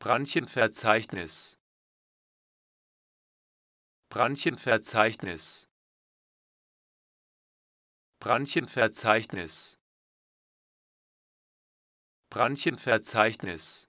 Branchenverzeichnis Branchenverzeichnis Branchenverzeichnis Branchenverzeichnis